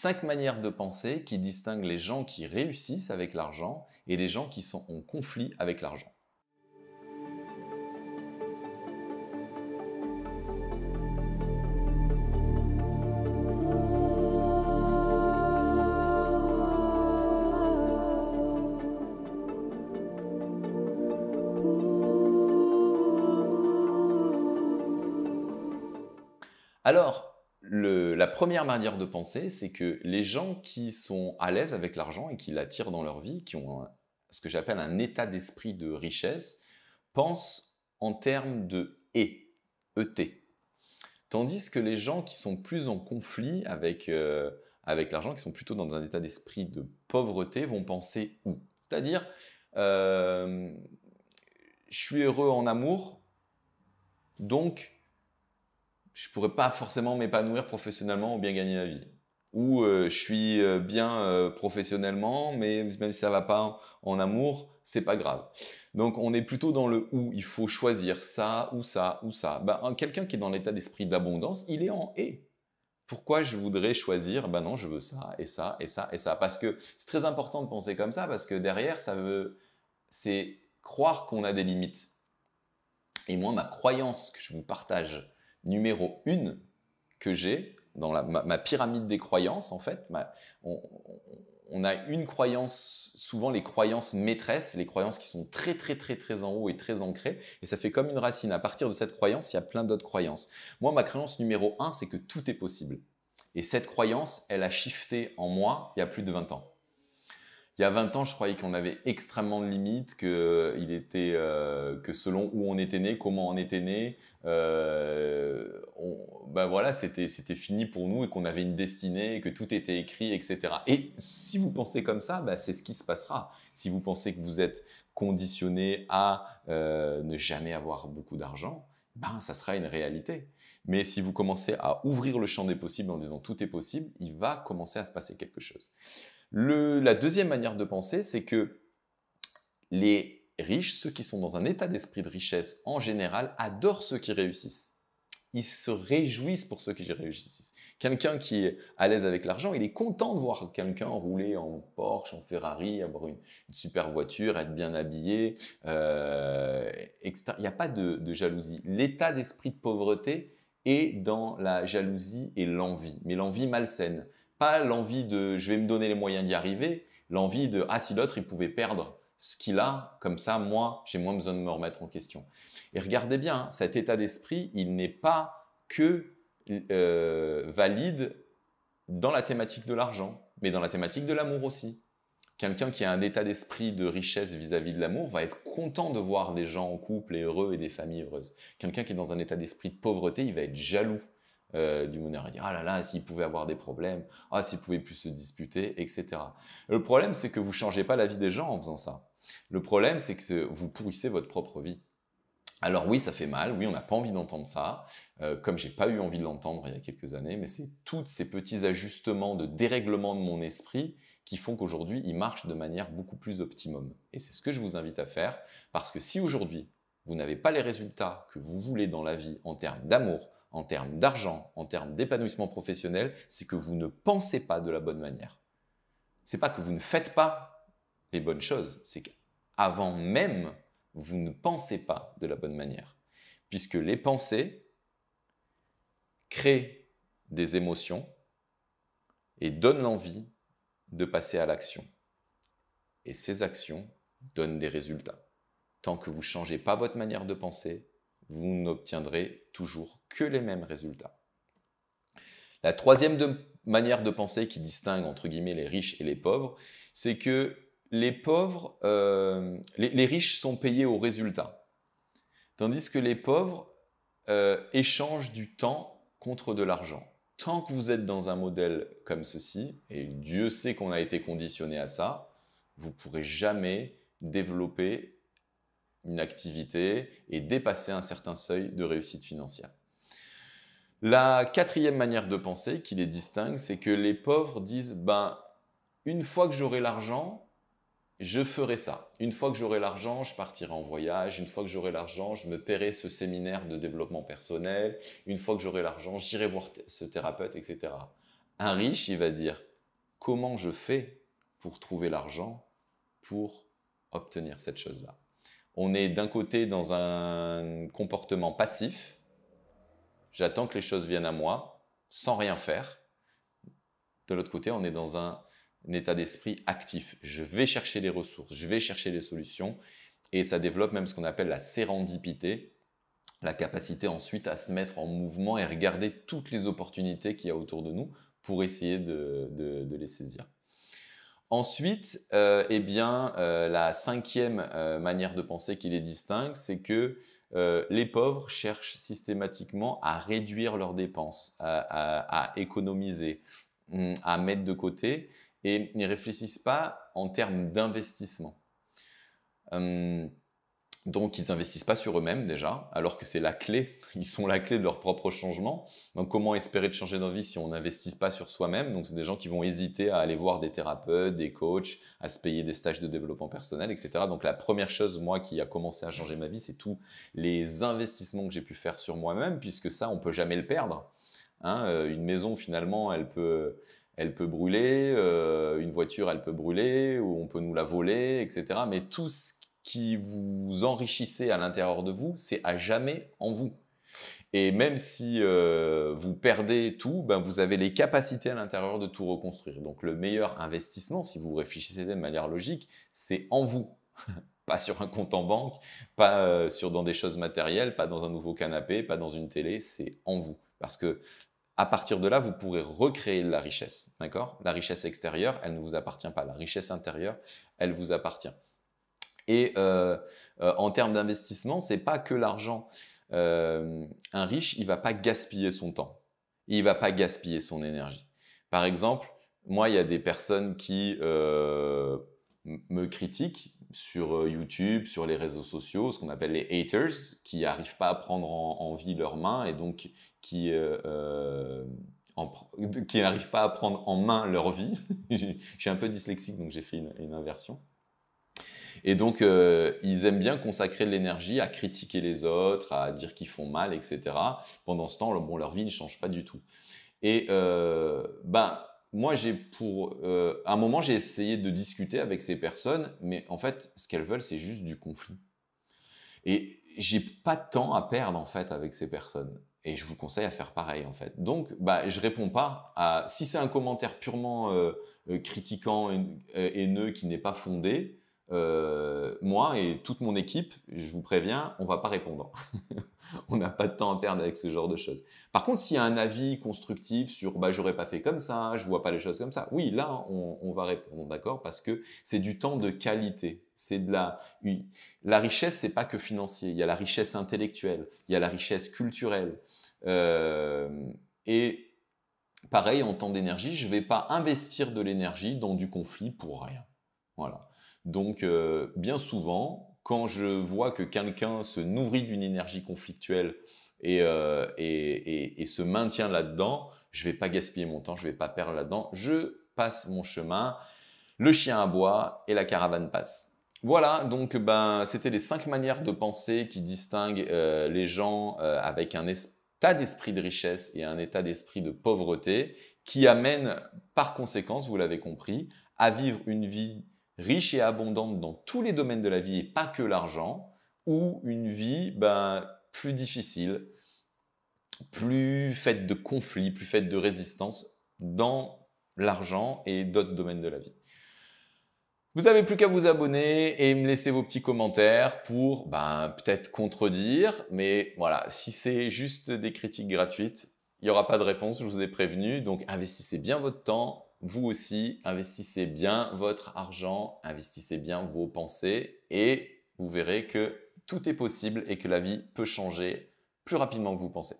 Cinq manières de penser qui distinguent les gens qui réussissent avec l'argent et les gens qui sont en conflit avec l'argent. Alors, la première manière de penser, c'est que les gens qui sont à l'aise avec l'argent et qui l'attirent dans leur vie, qui ont ce que j'appelle un état d'esprit de richesse, pensent en termes de et, e ET. Tandis que les gens qui sont plus en conflit avec, euh, avec l'argent, qui sont plutôt dans un état d'esprit de pauvreté, vont penser ou C'est-à-dire, euh, je suis heureux en amour, donc je pourrais pas forcément m'épanouir professionnellement ou bien gagner ma vie. Ou euh, je suis euh, bien euh, professionnellement, mais même si ça va pas en, amour, amour, c'est pas grave. Donc on est plutôt dans le où il faut choisir ça ou ça ou ça. Ben, quelqu'un qui est dans l'état d'esprit d'abondance, il est en et. Pourquoi je voudrais choisir Ben non, je veux ça et ça et ça et ça. Parce que c'est très important de penser comme ça parce que derrière ça veut c'est croire qu'on a des limites. Et moi, ma croyance que je vous partage numéro une que j'ai dans ma, pyramide des croyances, en fait, on, a une croyance, souvent les croyances maîtresses, les croyances qui sont très très très très en haut et très ancrées, et ça fait comme une racine. À partir de cette croyance, il y a plein d'autres croyances. Moi, ma croyance numéro un, c'est que tout est possible. Et cette croyance, elle a shifté en moi il y a plus de 20 ans il y a 20 ans, je croyais qu'on avait extrêmement de limites, que, euh, il était, euh, que selon où on était né, comment on était né, ben voilà, c'était, c'était fini pour nous et qu'on avait une destinée, que tout était écrit, etc. Et si vous pensez comme ça, ben c'est ce qui se passera. Si vous pensez que vous êtes conditionné à ne jamais avoir beaucoup d'argent, ben, ça sera une réalité. Mais si vous commencez à ouvrir le champ des possibles en disant tout est possible, il va commencer à se passer quelque chose la deuxième manière de penser, c'est que les riches, ceux qui sont dans un état d'esprit de richesse en général, adorent ceux qui réussissent. Ils se réjouissent pour ceux qui réussissent. Quelqu'un qui est à l'aise avec l'argent, il est content de voir quelqu'un rouler en Porsche, en Ferrari, avoir une, super voiture, être bien habillé, euh, etc. Il n'y a pas de jalousie. L'état d'esprit de pauvreté est dans la jalousie et l'envie, mais l'envie malsaine pas l'envie de je vais me donner les moyens d'y arriver, l'envie de ah si l'autre il pouvait perdre ce qu'il a, comme ça moi j'ai moins besoin de me remettre en question. Et regardez bien, hein, cet état d'esprit, il n'est pas que euh, valide dans la thématique de l'argent, mais dans la thématique de l'amour aussi. Quelqu'un qui a un état d'esprit de richesse vis-à-vis -vis de l'amour va être content de voir des gens en couple et heureux et des familles heureuses. Quelqu'un qui est dans un état d'esprit de pauvreté, il va être jaloux euh, du meneur et dire ah là là s'il pouvait avoir des problèmes, ah s'il pouvait plus se disputer, etc. Le problème c'est que vous ne changez pas la vie des gens en faisant ça. Le problème c'est que vous pourrissez votre propre vie. Alors oui, ça fait mal, oui, on n'a pas envie d'entendre ça, euh, comme je j'ai pas eu envie de l'entendre il y a quelques années, mais c'est tous ces petits ajustements de dérèglement de mon esprit qui font qu'aujourd'hui, il marche de manière beaucoup plus optimum. Et c'est ce que je vous invite à faire, parce que si aujourd'hui, vous n'avez pas les résultats que vous voulez dans la vie en termes d'amour, en termes d'argent, en termes d'épanouissement professionnel, c'est que vous ne pensez pas de la bonne manière. C'est pas que vous ne faites pas les bonnes choses, c'est qu'avant même, vous ne pensez pas de la bonne manière. Puisque les pensées créent des émotions et donnent l'envie de passer à l'action. Et ces actions donnent des résultats. Tant que vous ne changez pas votre manière de penser, vous n'obtiendrez toujours que les mêmes résultats. La troisième manière de penser qui distingue entre guillemets les riches et les pauvres, c'est que les pauvres, euh, les, riches sont payés au résultat, tandis que les pauvres euh, échangent du temps contre de l'argent. Tant que vous êtes dans un modèle comme ceci, et Dieu sait qu'on a été conditionné à ça, vous pourrez jamais développer une activité et dépasser un certain seuil de réussite financière. La quatrième manière de penser qui les distingue, c'est que les pauvres disent ben une fois que j'aurai l'argent, je ferai ça. Une fois que j'aurai l'argent, je partirai en voyage. Une fois que j'aurai l'argent, je me paierai ce séminaire de développement personnel. Une fois que j'aurai l'argent, j'irai voir ce thérapeute, etc. Un riche, il va dire comment je fais pour trouver l'argent pour obtenir cette chose-là on est d'un côté dans un comportement passif, j'attends que les choses viennent à moi sans rien faire. De l'autre côté, on est dans un, état d'esprit actif. Je vais chercher les ressources, je vais chercher les solutions, et ça développe même ce qu'on appelle la sérendipité, la capacité ensuite à se mettre en mouvement et regarder toutes les opportunités qu'il y a autour de nous pour essayer de les saisir. Ensuite, euh, eh bien, euh, la cinquième euh, manière de penser qui les distingue, c'est que les pauvres cherchent systématiquement à réduire leurs dépenses, à, économiser, hum, à mettre de côté, et n'y réfléchissent pas en termes d'investissement. Hum, donc ils n'investissent pas sur eux-mêmes déjà, alors que c'est la clé, ils sont la clé de leur propre changement. Donc comment espérer de changer vie si on n'investit pas sur soi-même Donc c'est des gens qui vont hésiter à aller voir des thérapeutes, des coachs, à se payer des stages de développement personnel, etc. Donc la première chose, moi, qui a commencé à changer ma vie, c'est tous les investissements que j'ai pu faire sur moi-même, puisque ça, on peut jamais le perdre. Hein. Euh, une maison, finalement, elle peut, elle peut brûler, euh, une voiture, elle peut brûler, ou on peut nous la voler, etc. Mais tout ce qui vous enrichissez à l'intérieur de vous, c'est à jamais en vous. Et même si euh, vous perdez tout, ben, vous avez les capacités à l'intérieur de tout reconstruire. Donc le meilleur investissement, si vous réfléchissez de manière logique, c'est en vous. pas sur un compte en banque, pas euh, sur, dans des choses matérielles, pas dans un nouveau canapé, pas dans une télé, c'est en vous. Parce que à partir de là, vous pourrez recréer la richesse. D'accord La richesse extérieure, elle ne vous appartient pas. La richesse intérieure, elle vous appartient. Et euh, euh, en termes d'investissement, c'est pas que l'argent. Euh, un riche, il va pas gaspiller son temps. Il va pas gaspiller son énergie. Par exemple, moi, il y a des personnes qui me critiquent sur YouTube, sur les réseaux sociaux, ce qu'on appelle les haters, qui n'arrivent pas à prendre en, vie leurs mains et donc qui euh, n'arrivent pas à prendre en main leur vie. je suis un peu dyslexique, donc j'ai fait une inversion. Et donc, euh, ils aiment bien consacrer de l'énergie à critiquer les autres, à dire qu'ils font mal, etc. Pendant ce temps, leur vie ne change pas du tout. Et euh, ben, moi, j'ai pour euh, un moment, j'ai essayé de discuter avec ces personnes, mais en fait, ce qu'elles veulent, c'est juste du conflit. Et j'ai pas de temps à perdre en fait avec ces personnes. Et je vous conseille à faire pareil en fait. Donc, je bah, je réponds pas à si c'est un commentaire purement critiquant et haineux qui n'est pas fondé. Euh, moi et toute mon équipe, je vous préviens, on va pas répondre. on n'a pas de temps à perdre avec ce genre de choses. Par contre, s'il y a un avis constructif sur bah, j'aurais pas fait comme ça, je vois pas les choses comme ça, oui, là, on, va répondre, d'accord Parce que c'est du temps de qualité. C'est de la. La richesse, c'est pas que financier. Il y a la richesse intellectuelle, il y a la richesse culturelle. Euh, et pareil, en temps d'énergie, je ne vais pas investir de l'énergie dans du conflit pour rien. Voilà. Donc, euh, bien souvent, quand je vois que quelqu'un se nourrit d'une énergie conflictuelle et, euh, se maintient là-dedans, je ne vais pas gaspiller mon temps, je ne vais pas perdre là-dedans. Je passe mon chemin, le chien aboie et la caravane passe. Voilà, donc ben, c'était les cinq manières de penser qui distinguent euh, les gens avec un état d'esprit de richesse et un état d'esprit de pauvreté, qui amènent, par conséquence, vous l'avez compris, à vivre une vie riche et abondante dans tous les domaines de la vie et pas que l'argent, ou une vie ben, plus difficile, plus faite de conflits, plus faite de résistance dans l'argent et d'autres domaines de la vie. Vous n'avez plus qu'à vous abonner et me laisser vos petits commentaires pour ben, peut-être contredire, mais voilà, si c'est juste des critiques gratuites, il n'y aura pas de réponse, je vous ai prévenu, donc investissez bien votre temps, vous aussi, investissez bien votre argent, investissez bien vos pensées et vous verrez que tout est possible et que la vie peut changer plus rapidement que vous pensez.